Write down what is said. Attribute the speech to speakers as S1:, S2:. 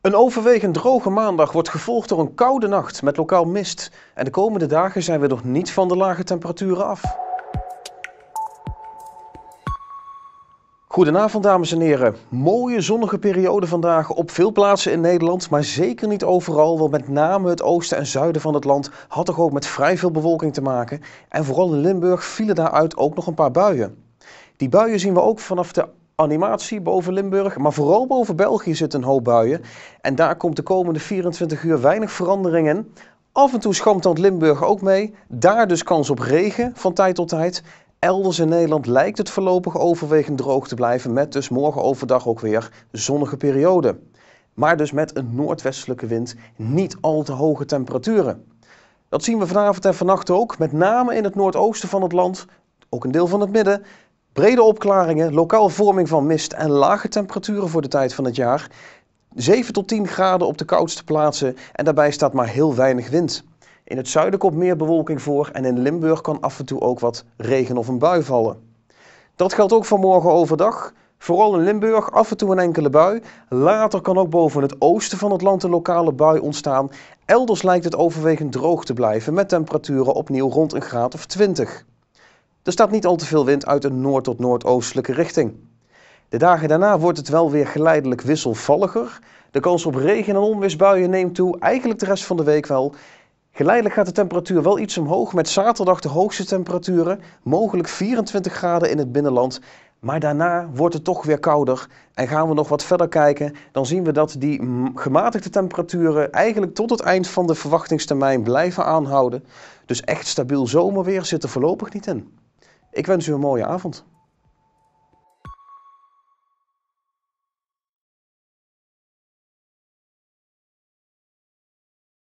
S1: Een overwegend droge maandag wordt gevolgd door een koude nacht met lokaal mist. En de komende dagen zijn we nog niet van de lage temperaturen af. Goedenavond dames en heren. Mooie zonnige periode vandaag op veel plaatsen in Nederland, maar zeker niet overal, want met name het oosten en zuiden van het land had toch ook met vrij veel bewolking te maken. En vooral in Limburg vielen daaruit ook nog een paar buien. Die buien zien we ook vanaf de animatie boven Limburg, maar vooral boven België zit een hoop buien. En daar komt de komende 24 uur weinig verandering in. Af en toe schampt Limburg ook mee. Daar dus kans op regen van tijd tot tijd. Elders in Nederland lijkt het voorlopig overwegend droog te blijven, met dus morgen overdag ook weer zonnige periode. Maar dus met een noordwestelijke wind niet al te hoge temperaturen. Dat zien we vanavond en vannacht ook, met name in het noordoosten van het land, ook een deel van het midden, Brede opklaringen, lokaal vorming van mist en lage temperaturen voor de tijd van het jaar. 7 tot 10 graden op de koudste plaatsen en daarbij staat maar heel weinig wind. In het zuiden komt meer bewolking voor en in Limburg kan af en toe ook wat regen of een bui vallen. Dat geldt ook voor morgen overdag. Vooral in Limburg af en toe een enkele bui. Later kan ook boven het oosten van het land een lokale bui ontstaan. Elders lijkt het overwegend droog te blijven met temperaturen opnieuw rond een graad of 20. Er staat niet al te veel wind uit een noord- tot noordoostelijke richting. De dagen daarna wordt het wel weer geleidelijk wisselvalliger. De kans op regen- en onweersbuien neemt toe, eigenlijk de rest van de week wel. Geleidelijk gaat de temperatuur wel iets omhoog, met zaterdag de hoogste temperaturen, mogelijk 24 graden in het binnenland. Maar daarna wordt het toch weer kouder en gaan we nog wat verder kijken, dan zien we dat die gematigde temperaturen eigenlijk tot het eind van de verwachtingstermijn blijven aanhouden. Dus echt stabiel zomerweer zit er voorlopig niet in. Ik wens u een mooie avond.